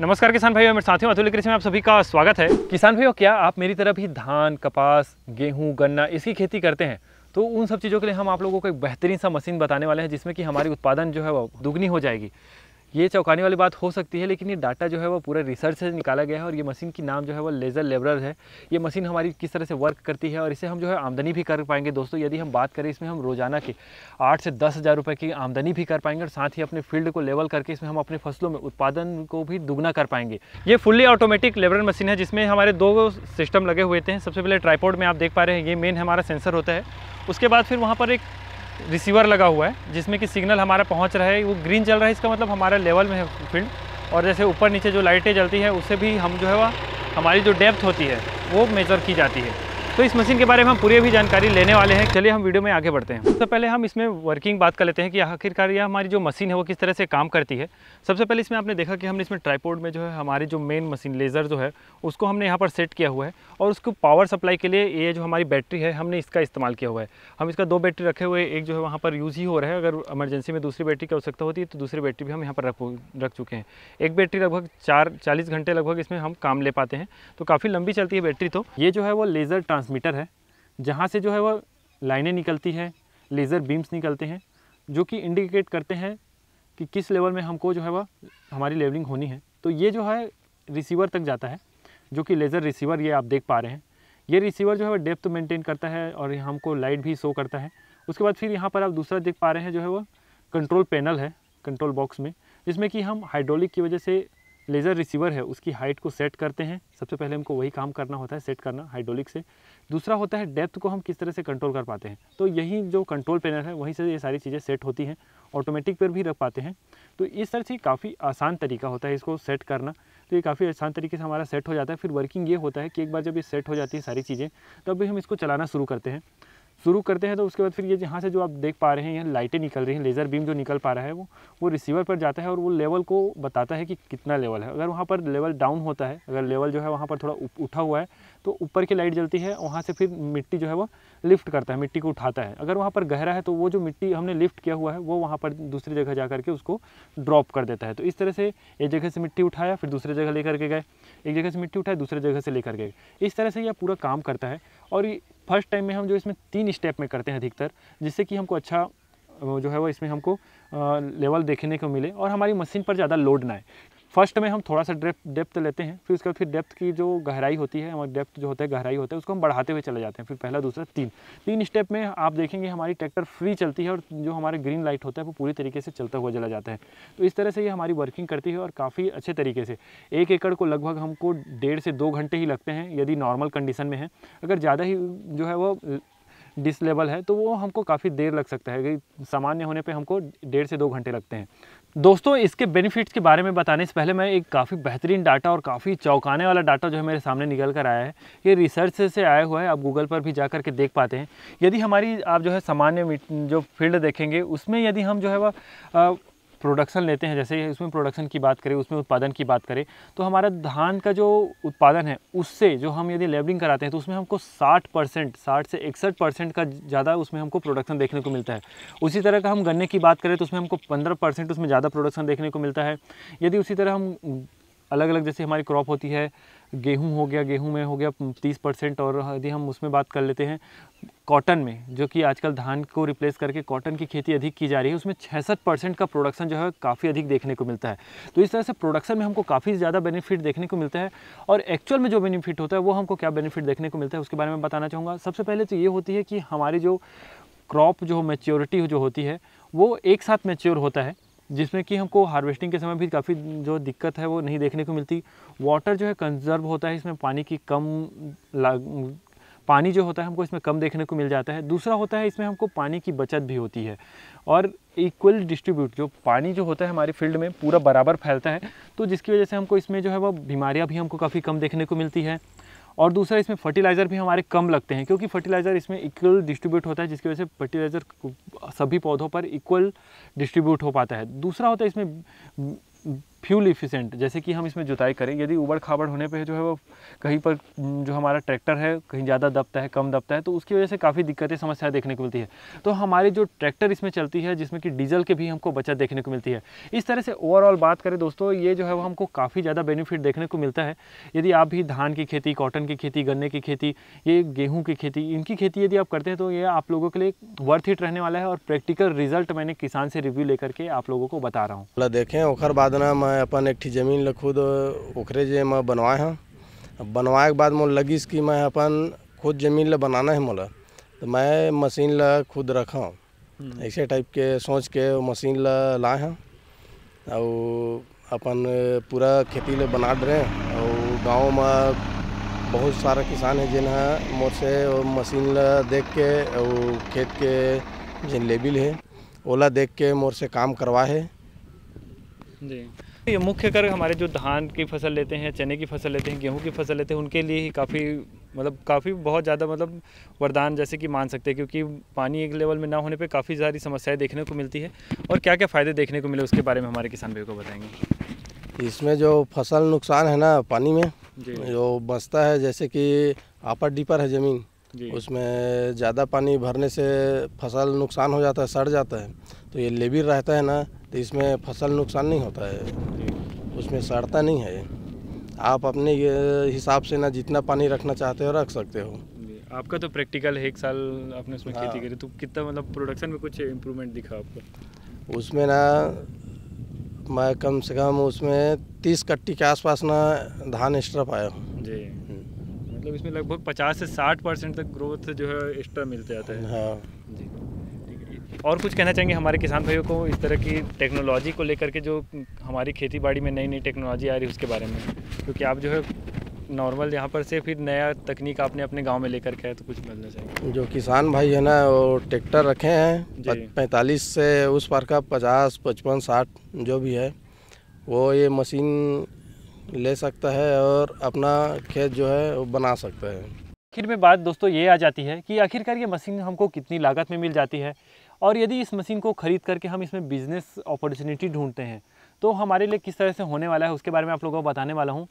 नमस्कार किसान भाइयों मेरे साथियों अतुल कृषि में आप सभी का स्वागत है किसान भाइयों क्या आप मेरी तरह भी धान कपास गेहूं गन्ना इसकी खेती करते हैं तो उन सब चीज़ों के लिए हम आप लोगों को एक बेहतरीन सा मशीन बताने वाले हैं जिसमें कि हमारी उत्पादन जो है वो दुगनी हो जाएगी ये चौंकाने वाली बात हो सकती है लेकिन ये डाटा जो है वो पूरा रिसर्च से निकाला गया है और ये मशीन की नाम जो है वो लेज़र लेबरर है ये मशीन हमारी किस तरह से वर्क करती है और इसे हम जो है आमदनी भी कर पाएंगे दोस्तों यदि हम बात करें इसमें हम रोज़ाना के आठ से दस हज़ार रुपये की आमदनी भी कर पाएंगे और साथ ही अपने फील्ड को लेवल करके इसमें हम अपने फसलों में उत्पादन को भी दुगना कर पाएंगे ये फुल्ली ऑटोमेटिक लेबरर मशीन है जिसमें हमारे दो सिस्टम लगे हुए थे सबसे पहले ट्राईपोर्ड में आप देख पा रहे हैं ये मेन हमारा सेंसर होता है उसके बाद फिर वहाँ पर एक रिसीवर लगा हुआ है जिसमें कि सिग्नल हमारा पहुंच रहा है वो ग्रीन चल रहा है इसका मतलब हमारा लेवल में है फील्ड और जैसे ऊपर नीचे जो लाइटें जलती हैं उससे भी हम जो है वह हमारी जो डेप्थ होती है वो मेज़र की जाती है तो इस मशीन के बारे में हम पूरी भी जानकारी लेने वाले हैं चलिए हम वीडियो में आगे बढ़ते हैं सबसे तो पहले हम इसमें वर्किंग बात कर लेते हैं कि आखिरकार यह हमारी जो मशीन है वो किस तरह से काम करती है सबसे पहले इसमें आपने देखा कि हमने इसमें ट्राईपोर्ड में जो है हमारी जो मेन मशीन लेज़र जो है उसको हमने यहाँ पर सेट किया हुआ है और उसको पावर सप्लाई के लिए ये जो हमारी बैटरी है हमने इसका इस्तेमाल किया हुआ है हम इसका दो बैटरी रखे हुए एक जो है वहाँ पर यूज़ ही हो रहा है अगर एमरजेंसी में दूसरी बैटरी की आवश्यकता होती है तो दूसरी बैटरी भी हम यहाँ पर रख रख चुके हैं एक बैटरी लगभग चार चालीस घंटे लगभग इसमें हम काम ले पाते हैं तो काफ़ी लंबी चलती है बैटरी तो ये जो है वो लेज़र ट्रांस ट्रांसमीटर है जहाँ से जो है वह लाइनें निकलती है लेज़र बीम्स निकलते हैं जो कि इंडिकेट करते हैं कि किस लेवल में हमको जो है वह हमारी लेवलिंग होनी है तो ये जो है रिसीवर तक जाता है जो कि लेज़र रिसीवर ये आप देख पा रहे हैं ये रिसीवर जो है वह डेप्थ मेंटेन करता है और हमको लाइट भी शो करता है उसके बाद फिर यहाँ पर आप दूसरा देख पा रहे हैं जो है वह कंट्रोल पैनल है कंट्रोल बॉक्स में जिसमें कि हम हाइड्रोलिक की वजह से लेज़र रिसीवर है उसकी हाइट को सेट करते हैं सबसे पहले हमको वही काम करना होता है सेट करना हाइड्रोलिक से दूसरा होता है डेप्थ को हम किस तरह से कंट्रोल कर पाते हैं तो यही जो कंट्रोल पैनल है वहीं से ये सारी चीज़ें सेट होती हैं ऑटोमेटिक पर भी रख पाते हैं तो इस तरह से काफ़ी आसान तरीका होता है इसको सेट करना तो ये काफ़ी आसान तरीके से हमारा सेट हो जाता है फिर वर्किंग ये होता है कि एक बार जब ये सेट हो जाती है सारी चीज़ें तब भी हम इसको चलाना शुरू करते हैं शुरू करते हैं तो उसके बाद फिर ये जहाँ से जो आप देख पा रहे हैं यहाँ लाइटें निकल रही हैं लेज़र बीम जो निकल पा रहा है वो वो रिसीवर पर जाता है और वो लेवल को बताता है कि कितना लेवल है अगर वहाँ पर लेवल डाउन होता है अगर लेवल जो है वहाँ पर थोड़ा उठा हुआ है तो ऊपर की लाइट जलती है वहाँ से फिर मिट्टी जो है वो लिफ्ट करता है मिट्टी को उठाता है अगर वहाँ पर गहरा है तो वो जो मिट्टी हमने लिफ्ट किया हुआ है वो वहाँ पर दूसरी जगह जा करके उसको ड्रॉप कर देता है तो इस तरह से एक जगह से मिट्टी उठाया फिर दूसरे जगह लेकर के गए एक जगह से मिट्टी उठाया दूसरे जगह से लेकर गए इस तरह से यह पूरा काम करता है और फर्स्ट टाइम में हम जो इसमें तीन स्टेप में करते हैं अधिकतर जिससे कि हमको अच्छा जो है वो इसमें हमको लेवल देखने को मिले और हमारी मशीन पर ज़्यादा लोड ना आए फर्स्ट में हम थोड़ा सा डेप्थ डेप्थ लेते हैं फिर उसके बाद फिर डेप्थ की जो गहराई होती है हमारी डेप्थ जो होता है गहराई होता है उसको हम बढ़ाते हुए चले जाते हैं फिर पहला दूसरा तीन तीन स्टेप में आप देखेंगे हमारी ट्रैक्टर फ्री चलती है और जो हमारे ग्रीन लाइट होता है वो पूरी तरीके से चलता हुआ चला जाता है तो इस तरह से ये हमारी वर्किंग करती है और काफ़ी अच्छे तरीके से एक एकड़ को लगभग हमको डेढ़ से दो घंटे ही लगते हैं यदि नॉर्मल कंडीशन में है अगर ज़्यादा ही जो है वो डिस लेवल है तो वो हमको काफ़ी देर लग सकता है सामान्य होने पे हमको डेढ़ से दो घंटे लगते हैं दोस्तों इसके बेनिफिट्स के बारे में बताने से पहले मैं एक काफ़ी बेहतरीन डाटा और काफ़ी चौंकाने वाला डाटा जो है मेरे सामने निकल कर आया है ये रिसर्च से आया हुआ है आप गूगल पर भी जा कर के देख पाते हैं यदि हमारी आप जो है सामान्य जो फील्ड देखेंगे उसमें यदि हम जो है वह प्रोडक्शन लेते हैं जैसे उसमें प्रोडक्शन की बात करें उसमें उत्पादन की बात करें तो हमारा धान का जो उत्पादन है उससे जो हम यदि लेबलिंग कराते हैं तो उसमें हमको 60 परसेंट साठ से इकसठ परसेंट का ज़्यादा उसमें हमको प्रोडक्शन देखने को मिलता है उसी तरह का हम गन्ने की बात करें तो उसमें हमको पंद्रह परसेंट उसमें ज़्यादा प्रोडक्शन देखने को मिलता है यदि उसी तरह हम अलग अलग जैसे हमारी क्रॉप होती है गेहूं हो गया गेहूं में हो गया तीस परसेंट और यदि हम उसमें बात कर लेते हैं कॉटन में जो कि आजकल धान को रिप्लेस करके कॉटन की खेती अधिक की जा रही है उसमें छसठ परसेंट का प्रोडक्शन जो है काफ़ी अधिक देखने को मिलता है तो इस तरह से प्रोडक्शन में हमको काफ़ी ज़्यादा बेनिफिट देखने को मिलता है और एक्चुअल में जो बेनिफिट होता है वो हमको क्या बेनिफिट देखने को मिलता है उसके बारे में बताना चाहूँगा सबसे पहले तो ये होती है कि हमारी जो क्रॉप जो मेच्योरिटी जो होती है वो एक साथ मेच्योर होता है जिसमें कि हमको हार्वेस्टिंग के समय भी काफ़ी जो दिक्कत है वो नहीं देखने को मिलती वाटर जो है कंजर्व होता है इसमें पानी की कम लाग पानी जो होता है हमको इसमें कम देखने को मिल जाता है दूसरा होता है इसमें हमको पानी की बचत भी होती है और इक्वल डिस्ट्रीब्यूट जो पानी जो होता है हमारे फील्ड में पूरा बराबर फैलता है तो जिसकी वजह से हमको इसमें जो है वो बीमारियाँ भी हमको काफ़ी कम देखने को मिलती है और दूसरा इसमें फर्टिलाइज़र भी हमारे कम लगते हैं क्योंकि फर्टिलाइज़र इसमें इक्वल डिस्ट्रीब्यूट होता है जिसकी वजह से फर्टिलाइज़र सभी पौधों पर इक्वल डिस्ट्रीब्यूट हो पाता है दूसरा होता है इसमें फ्यूल इफिशेंट जैसे कि हम इसमें जुताई करें यदि उबड़ खाबड़ होने पर जो है वो कहीं पर जो हमारा ट्रैक्टर है कहीं ज़्यादा दबता है कम दबता है तो उसकी वजह से काफ़ी दिक्कतें समस्याएं देखने को मिलती है तो हमारी जो ट्रैक्टर इसमें चलती है जिसमें कि डीजल के भी हमको बचत देखने को मिलती है इस तरह से ओवरऑल बात करें दोस्तों ये जो है वो हमको काफ़ी ज़्यादा बेनिफिट देखने को मिलता है यदि आप भी धान की खेती कॉटन की खेती गन्ने की खेती ये गेहूँ की खेती इनकी खेती यदि आप करते हैं तो ये आप लोगों के लिए वर्थ हिट रहने वाला है और प्रैक्टिकल रिजल्ट मैंने किसान से रिव्यू लेकर के आप लोगों को बता रहा हूँ देखें ओखर बाद ना मैं अपन एक जमीन ल खुद ओखरे जे मैं बनवाए हाँ बनवाए के बाद मोल लगिस कि मैं अपन खुद जमीन ल बनाना है मोला तो मैं मशीन ल खुद रखा हम्म। ऐसे टाइप के सोच के मशीन ल लाए हैं और अपन पूरा खेती ल बना रहे हैं और गाँव में बहुत सारा किसान है जिन्हें मोर से मशीन ल देख के और खेत के जिन लेबिल है ओला देख के मोर से काम करवाए जी ये मुख्य कर हमारे जो धान की फसल लेते हैं चने की फसल लेते हैं गेहूं की फसल लेते हैं उनके लिए ही काफ़ी मतलब काफ़ी बहुत ज़्यादा मतलब वरदान जैसे कि मान सकते हैं क्योंकि पानी एक लेवल में ना होने पे काफ़ी सारी समस्याएं देखने को मिलती है और क्या क्या फ़ायदे देखने को मिले उसके बारे में हमारे किसान भाई को बताएंगे इसमें जो फसल नुकसान है ना पानी में जो बचता है जैसे कि आपर डीपर है ज़मीन उसमें ज़्यादा पानी भरने से फसल नुकसान हो जाता है सड़ जाता है तो ये लेबिर रहता है ना तो इसमें फसल नुकसान नहीं होता है उसमें सड़ता नहीं है आप अपने हिसाब से ना जितना पानी रखना चाहते हो रख सकते हो आपका तो प्रैक्टिकल है एक साल आपने उसमें हाँ। खेती करी तो कितना मतलब प्रोडक्शन में कुछ इम्प्रूवमेंट दिखा आपको उसमें ना मैं कम से कम उसमें तीस कट्टी के आसपास ना धान एक्स्ट्रा पाया हूँ जी हम्म। मतलब इसमें लगभग पचास से साठ परसेंट तक ग्रोथ जो है एक्स्ट्रा मिलते जाता है हाँ जी और कुछ कहना चाहेंगे हमारे किसान भाइयों को इस तरह की टेक्नोलॉजी को लेकर के जो हमारी खेती बाड़ी में नई नई टेक्नोलॉजी आ रही है उसके बारे में क्योंकि आप जो है नॉर्मल यहाँ पर से फिर नया तकनीक आपने अपने गांव में लेकर के आए तो कुछ बोलना चाहिए जो किसान भाई है ना वो ट्रैक्टर रखे हैं पैंतालीस से उस पार का पचास पचपन साठ जो भी है वो ये मशीन ले सकता है और अपना खेत जो है वो बना सकता है आखिर में बात दोस्तों ये आ जाती है कि आखिरकार ये मशीन हमको कितनी लागत में मिल जाती है और यदि इस मशीन को ख़रीद करके हम इसमें बिज़नेस अपॉर्चुनिटी ढूंढते हैं तो हमारे लिए किस तरह से होने वाला है उसके बारे में आप लोगों को बताने वाला हूँ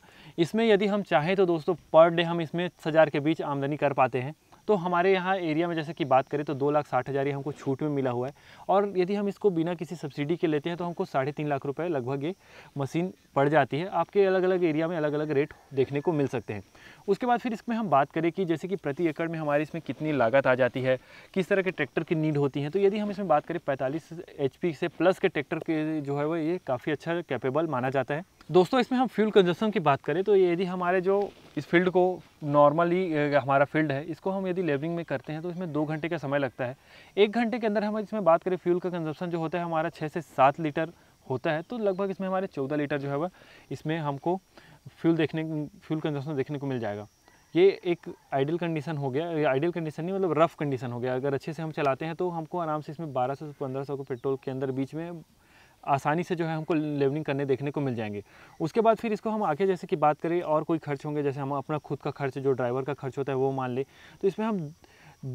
इसमें यदि हम चाहें तो दोस्तों पर डे हम इसमें हज़ार के बीच आमदनी कर पाते हैं तो हमारे यहाँ एरिया में जैसे कि बात करें तो दो लाख साठ हज़ार ये हमको छूट में मिला हुआ है और यदि हम इसको बिना किसी सब्सिडी के लेते हैं तो हमको साढ़े तीन लाख रुपये लगभग ये मशीन पड़ जाती है आपके अलग अलग एरिया में अलग अलग रेट देखने को मिल सकते हैं उसके बाद फिर इसमें हम बात करें कि जैसे कि प्रति एकड़ में हमारे इसमें कितनी लागत आ जाती है किस तरह के ट्रैक्टर की नीड होती है तो यदि हम इसमें बात करें पैंतालीस एच से प्लस के ट्रैक्टर के जो है वो ये काफ़ी अच्छा कैपेबल माना जाता है दोस्तों इसमें हम फ्यूल कंजन की बात करें तो यदि हमारे जो इस फील्ड को नॉर्मली हमारा फील्ड है इसको हम यदि लेबरिंग में करते हैं तो इसमें दो घंटे का समय लगता है एक घंटे के अंदर हम इसमें बात करें फ्यूल का कंजप्शन जो होता है हमारा छः से सात लीटर होता है तो लगभग इसमें हमारे चौदह लीटर जो है वह इसमें हमको फ्यूल देखने फ्यूल कंजप्शन देखने को मिल जाएगा ये एक आइडियल कंडीशन हो गया आइडियल कंडीशन नहीं मतलब रफ़ कंडीशन हो गया अगर अच्छे से हम चलाते हैं तो हमको आराम से इसमें 1200 से 1500 को पेट्रोल के अंदर बीच में आसानी से जो है हमको लेवलिंग करने देखने को मिल जाएंगे उसके बाद फिर इसको हम आगे जैसे कि बात करें और कोई खर्च होंगे जैसे हम अपना खुद का खर्च जो ड्राइवर का खर्च होता है वो मान ले तो इसमें हम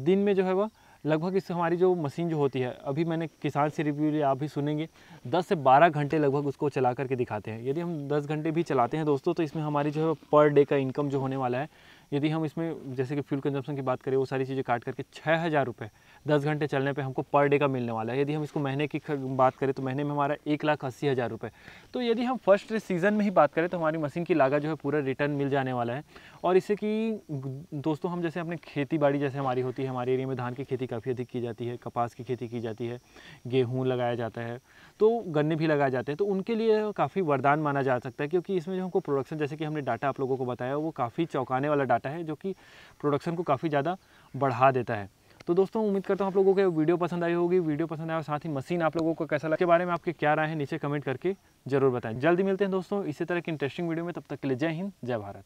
दिन में जो है वह लगभग इस हमारी जो मशीन जो होती है अभी मैंने किसान से रिव्यू लिया आप भी सुनेंगे 10 से 12 घंटे लगभग उसको चला करके दिखाते हैं यदि हम 10 घंटे भी चलाते हैं दोस्तों तो इसमें हमारी जो है पर डे का इनकम जो होने वाला है यदि हम इसमें जैसे कि फ्यूल कंजम्पशन की बात करें वो सारी चीज़ें काट करके छः हज़ार रुपये दस घंटे चलने पे हमको पर डे का मिलने वाला है यदि हम इसको महीने की बात करें तो महीने में हमारा एक लाख अस्सी हज़ार रुपये तो यदि हम फर्स्ट सीज़न में ही बात करें तो हमारी मशीन की लागत जो है पूरा रिटर्न मिल जाने वाला है और इससे कि दोस्तों हम जैसे अपने खेती बाड़ी जैसे हमारी होती है हमारे एरिया में धान की खेती काफ़ी अधिक की जाती है कपास की खेती की जाती है गेहूँ लगाया जाता है तो गन्ने भी लगाए जाते हैं तो उनके लिए काफ़ी वरदान माना जा सकता है क्योंकि इसमें जो हमको प्रोडक्शन जैसे कि हमने डाटा आप लोगों को बताया वो काफ़ी चौंकाने वाला डाटा है जो कि प्रोडक्शन को काफ़ी ज़्यादा बढ़ा देता है तो दोस्तों उम्मीद करता हूँ आप लोगों को वीडियो पसंद आई होगी वीडियो पसंद आया और साथ ही मशीन आप लोगों को कैसा लगा के बारे में आपके क्या राय है नीचे कमेंट करके जरूर बताएं जल्दी मिलते हैं दोस्तों इसी तरह की इंटरेस्टिंग वीडियो में तब तक के लिए जय हिंद जय भारत